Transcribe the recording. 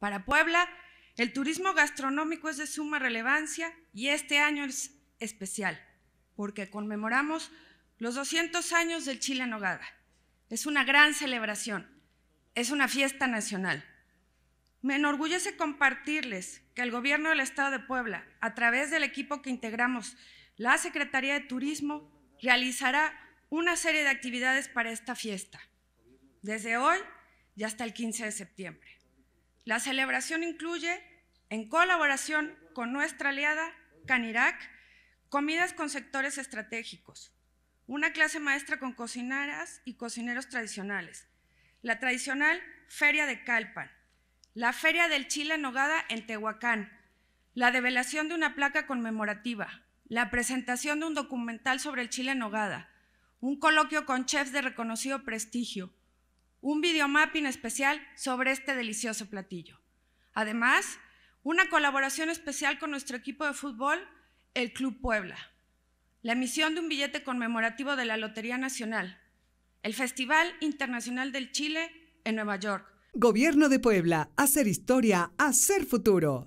Para Puebla, el turismo gastronómico es de suma relevancia y este año es especial, porque conmemoramos los 200 años del Chile en Nogada. Es una gran celebración, es una fiesta nacional. Me enorgullece compartirles que el Gobierno del Estado de Puebla, a través del equipo que integramos la Secretaría de Turismo, realizará una serie de actividades para esta fiesta, desde hoy y hasta el 15 de septiembre. La celebración incluye, en colaboración con nuestra aliada Canirac, comidas con sectores estratégicos, una clase maestra con cocineras y cocineros tradicionales, la tradicional Feria de Calpan, la Feria del Chile en Nogada en Tehuacán, la develación de una placa conmemorativa, la presentación de un documental sobre el Chile en Nogada, un coloquio con chefs de reconocido prestigio, un videomapping especial sobre este delicioso platillo. Además, una colaboración especial con nuestro equipo de fútbol, el Club Puebla, la emisión de un billete conmemorativo de la Lotería Nacional, el Festival Internacional del Chile en Nueva York. Gobierno de Puebla, hacer historia, hacer futuro.